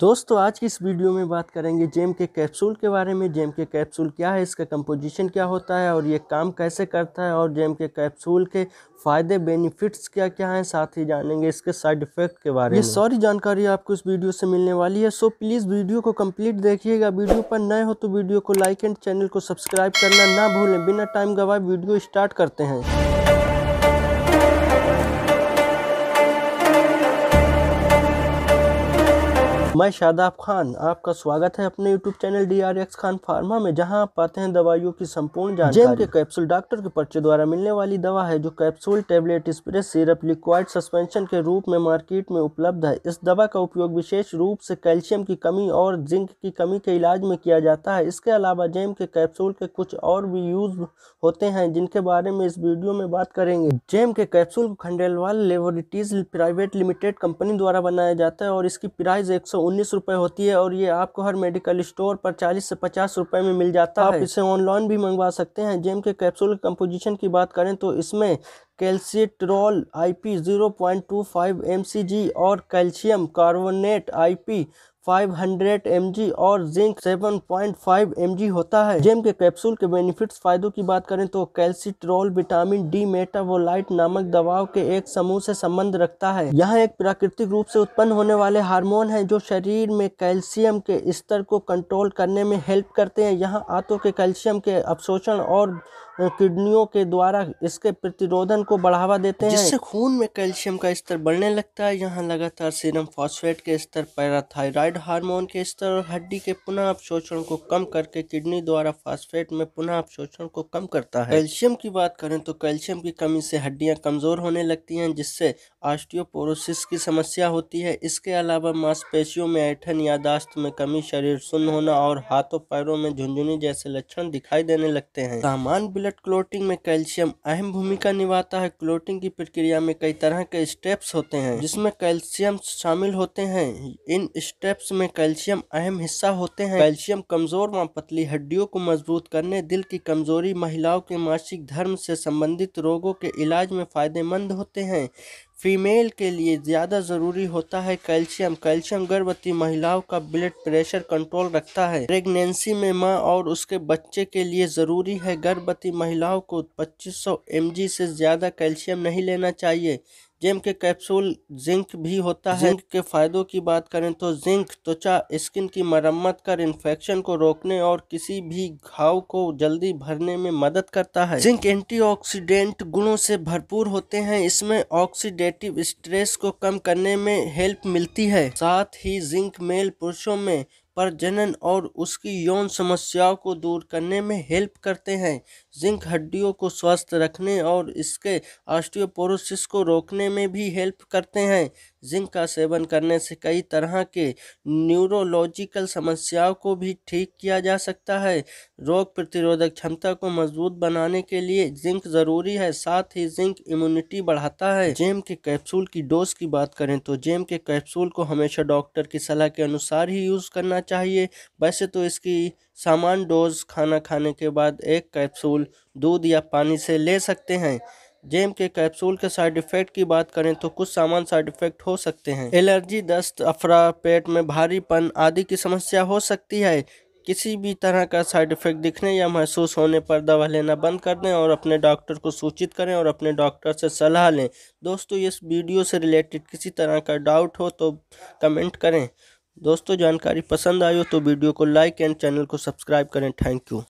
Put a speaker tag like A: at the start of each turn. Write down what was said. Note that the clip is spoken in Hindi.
A: दोस्तों आज की इस वीडियो में बात करेंगे जेम के कैप्सूल के बारे में जेम के कैप्सूल क्या है इसका कंपोजिशन क्या होता है और ये काम कैसे करता है और जेम के कैप्सूल के फ़ायदे बेनिफिट्स क्या क्या हैं साथ ही जानेंगे इसके साइड इफेक्ट के बारे ये में ये सारी जानकारी आपको इस वीडियो से मिलने वाली है सो प्लीज़ वीडियो को कम्प्लीट देखिएगा वीडियो पर नए हो तो वीडियो को लाइक एंड चैनल को सब्सक्राइब करना ना भूलें बिना टाइम गवाए वीडियो स्टार्ट करते हैं मैं शादाब खान आपका स्वागत है अपने YouTube channel D R X Khan pharma में जहां आप पाते हैं दवाइयों की संपूर्ण जानकारी जेम के कैप्सूल डॉक्टर के पर्चे द्वारा मिलने वाली दवा है जो capsule tablet spray syrup liquid suspension के रूप में मार्केट में उपलब्ध है इस दवा का उपयोग विशेष रूप से कैल्शियम की कमी और जिंक की कमी के इलाज में किया जाता है इसके अलावा जेम के कैप्सूल के कुछ और भी यूज होते हैं जिनके बारे में इस वीडियो में बात करेंगे जेम के capsule Khandelwal laboratories private limited company द्वारा बनाया जाता है और इसकी प्राइस एक सौ उन्नीस रुपये होती है और ये आपको हर मेडिकल स्टोर पर चालीस से पचास रुपये में मिल जाता हाँ है आप इसे ऑनलाइन भी मंगवा सकते हैं जेम के कैप्सूल कंपोजिशन की बात करें तो इसमें कैल्सीट्रॉल आईपी 0.25 एमसीजी और कैल्शियम कार्बोनेट आईपी 500 mg और जिंक 7.5 mg होता है जेम के कैप्सूल के बेनिफिट्स फायदों की बात करें तो कैल्सिट्रोल विटामिन डी मेटावोलाइट नामक दवाओं के एक समूह से संबंध रखता है यहाँ एक प्राकृतिक रूप से उत्पन्न होने वाले हार्मोन है जो शरीर में कैल्शियम के स्तर को कंट्रोल करने में हेल्प करते हैं यहाँ आंतों के कैल्शियम के अवशोषण और किडनियों के द्वारा इसके प्रतिरोधन को बढ़ावा देते हैं जिससे खून में कैल्शियम का स्तर बढ़ने लगता है यहाँ लगातार सीरम फॉस्फेट के स्तर पैराथायराइड हार्मोन के स्तर और हड्डी के पुनः अवशोषण को कम करके किडनी द्वारा फॉस्फेट में पुनः अवशोषण को कम करता है कैल्शियम की बात करें तो कैल्शियम की कमी से हड्डियाँ कमजोर होने लगती हैं जिससे ऑस्टियोपोरोसिस की समस्या होती है इसके अलावा मांसपेशियों में ऐठन यादाश्त में कमी शरीर सुन्न होना और हाथों पैरों में झुंझुनी जैसे लक्षण दिखाई देने लगते हैं सामान ब्लड ब्लड क्लोटिंग में कैल्शियम अहम भूमिका निभाता है क्लोटिंग की प्रक्रिया में कई तरह के स्टेप्स होते हैं जिसमें कैल्शियम शामिल होते हैं इन स्टेप्स में कैल्शियम अहम हिस्सा होते हैं कैल्शियम कमजोर व पतली हड्डियों को मजबूत करने दिल की कमजोरी महिलाओं के मासिक धर्म से संबंधित रोगों के इलाज में फायदेमंद होते हैं फीमेल के लिए ज़्यादा ज़रूरी होता है कैल्शियम कैल्शियम गर्भवती महिलाओं का ब्लड प्रेशर कंट्रोल रखता है प्रेगनेंसी में मां और उसके बच्चे के लिए ज़रूरी है गर्भवती महिलाओं को 2500 सौ से ज़्यादा कैल्शियम नहीं लेना चाहिए जेम के कैप्सूल जिंक भी होता है जिंक के फायदों की बात करें तो जिंक त्वचा स्किन की मरम्मत कर इन्फेक्शन को रोकने और किसी भी घाव को जल्दी भरने में मदद करता है जिंक एंटीऑक्सीडेंट गुणों से भरपूर होते हैं इसमें ऑक्सीडेटिव स्ट्रेस को कम करने में हेल्प मिलती है साथ ही जिंक मेल पुरुषों में प्रजनन और उसकी यौन समस्याओं को दूर करने में हेल्प करते हैं जिंक हड्डियों को स्वस्थ रखने और इसके ऑस्टियोपोरोसिस को रोकने में भी हेल्प करते हैं जिंक का सेवन करने से कई तरह के न्यूरोलॉजिकल समस्याओं को भी ठीक किया जा सकता है रोग प्रतिरोधक क्षमता को मजबूत बनाने के लिए जिंक ज़रूरी है साथ ही जिंक इम्यूनिटी बढ़ाता है जेम के कैप्सूल की डोज की बात करें तो जेम के कैप्सूल को हमेशा डॉक्टर की सलाह के अनुसार ही यूज़ करना चाहिए वैसे तो इसकी सामान डोज खाना खाने के बाद एक कैप्सूल दूध या पानी से ले सकते हैं जेम के कैप्सूल के साइड इफ़ेक्ट की बात करें तो कुछ सामान साइड इफ़ेक्ट हो सकते हैं एलर्जी दस्त अफरा पेट में भारीपन आदि की समस्या हो सकती है किसी भी तरह का साइड इफ़ेक्ट दिखने या महसूस होने पर दवा लेना बंद कर दें और अपने डॉक्टर को सूचित करें और अपने डॉक्टर से सलाह लें दोस्तों इस वीडियो से रिलेटेड किसी तरह का डाउट हो तो कमेंट करें दोस्तों जानकारी पसंद आई हो तो वीडियो को लाइक एंड चैनल को सब्सक्राइब करें थैंक यू